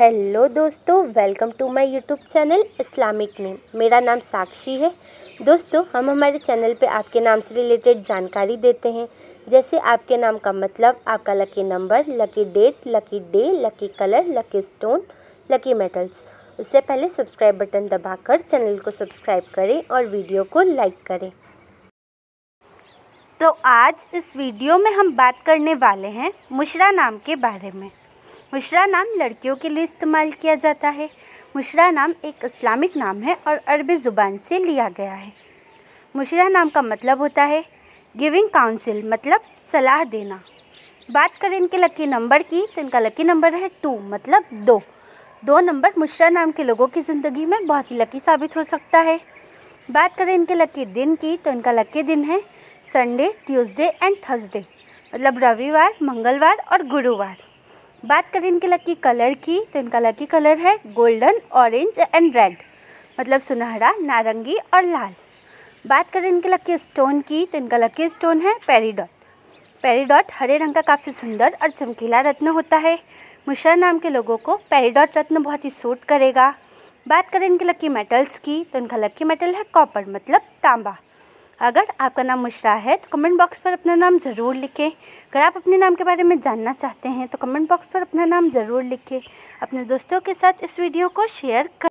hello दोस्तों welcome to my YouTube channel Islamic name मेरा नाम साक्षी है दोस्तों हम हमारे चैनल पे आपके नाम से रिलेटेड जानकारी देते हैं जैसे आपके नाम का मतलब आपका lucky number lucky date lucky day lucky colour lucky stone lucky metals उससे पहले सब्सक्राइब बटन दबाकर चैनल को सब्सक्राइब करें और वीडियो को लाइक करें तो आज इस वीडियो में हम बात करने वाले हैं मुशरा नाम के बारे में मुशरा नाम लड़कियों के लिए इस्तेमाल किया जाता है मुशरा नाम एक इस्लामिक नाम है और अरबी ज़ुबान से लिया गया है मुशरा नाम का मतलब होता है गिविंग काउंसिल मतलब सलाह देना बात करें इनके लकी नंबर की तो इनका लकी नंबर है टू मतलब दो दो नंबर मुशरा नाम के लोगों की ज़िंदगी में बहुत ही लकी साबित हो सकता है बात करें इनके लकी दिन की तो इनका लकी दिन है संडे ट्यूसडे एंड थर्सडे मतलब रविवार मंगलवार और गुरुवार बात करें इनके लकी कलर की तो इनका लकी कलर है गोल्डन ऑरेंज एंड रेड मतलब सुनहरा नारंगी और लाल बात करें इनके लकी स्टोन की तो इनका लकी स्टोन है पेरीडॉट पेरीडॉट हरे रंग का काफ़ी सुंदर और चमकीला रत्न होता है मुशरा नाम के लोगों को पेरीडॉट रत्न बहुत ही सूट करेगा बात करें इनके लकी मेटल्स की तो इनका लकी मेटल है कॉपर मतलब तांबा अगर आपका नाम मुश्रा है तो कमेंट बॉक्स पर अपना नाम ज़रूर लिखें अगर आप अपने नाम के बारे में जानना चाहते हैं तो कमेंट बॉक्स पर अपना नाम ज़रूर लिखें अपने दोस्तों के साथ इस वीडियो को शेयर कर